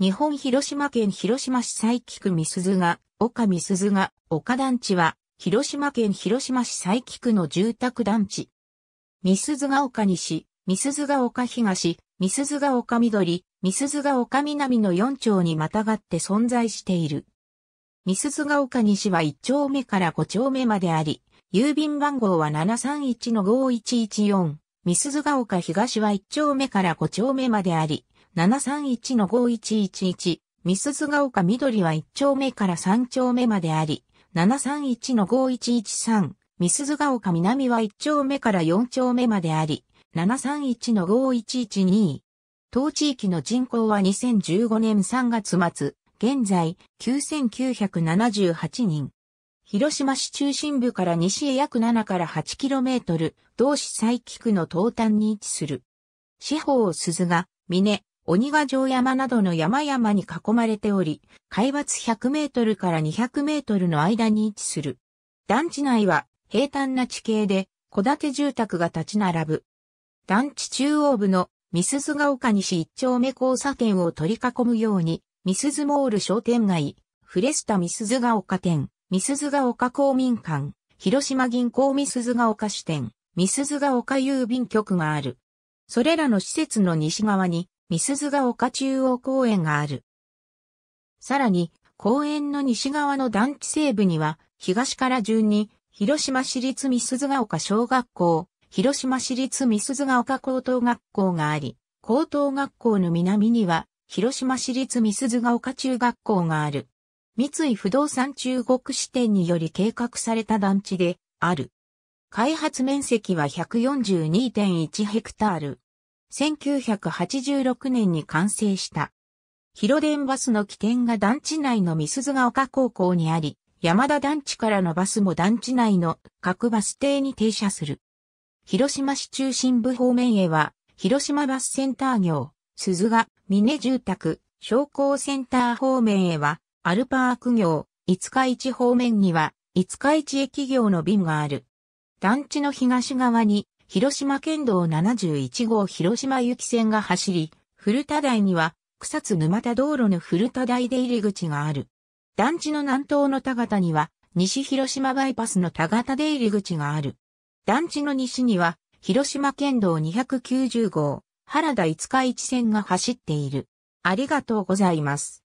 日本広島県広島市佐伯区美鈴が、岡美鈴が、岡団地は、広島県広島市佐伯区の住宅団地。美鈴が丘西、美鈴が丘東、美鈴が丘緑、美鈴が丘南の4丁にまたがって存在している。美鈴が丘西は1丁目から5丁目まであり、郵便番号は731-5114。美鈴が丘東は1丁目から5丁目まであり、731 5111、ミスズが丘緑は1丁目から3丁目まであり、731 5113、ミスズが丘南は1丁目から4丁目まであり、731 5112。当地域の人口は2015年3月末、現在9978人。広島市中心部から西へ約7から 8km、同市西地区の東端に位置する。四方鈴が、峰、鬼ヶ城山などの山々に囲まれており、海抜100メートルから200メートルの間に位置する。団地内は平坦な地形で、戸建て住宅が立ち並ぶ。団地中央部のスズガが丘西一丁目交差点を取り囲むように、ミスズモール商店街、フレスタスズガが丘店、スズガが丘公民館、広島銀行スズガが丘支店、スズガが丘郵便局がある。それらの施設の西側に、三鈴ずが丘中央公園がある。さらに、公園の西側の団地西部には、東から順に、広島市立三鈴ずが丘小学校、広島市立三鈴ずが丘高等学校があり、高等学校の南には、広島市立三鈴ずが丘中学校がある。三井不動産中国支店により計画された団地である。開発面積は142.1ヘクタール。1986年に完成した。広電バスの起点が団地内の三鈴ヶ丘高校にあり、山田団地からのバスも団地内の各バス停に停車する。広島市中心部方面へは、広島バスセンター業、鈴ヶ、峰住宅、商工センター方面へは、アルパーク業、五日市方面には、五日市駅業の便がある。団地の東側に、広島県道71号広島行き線が走り、古田台には草津沼田道路の古田台出入り口がある。団地の南東の田形には西広島バイパスの田形出入り口がある。団地の西には広島県道290号原田五日市線が走っている。ありがとうございます。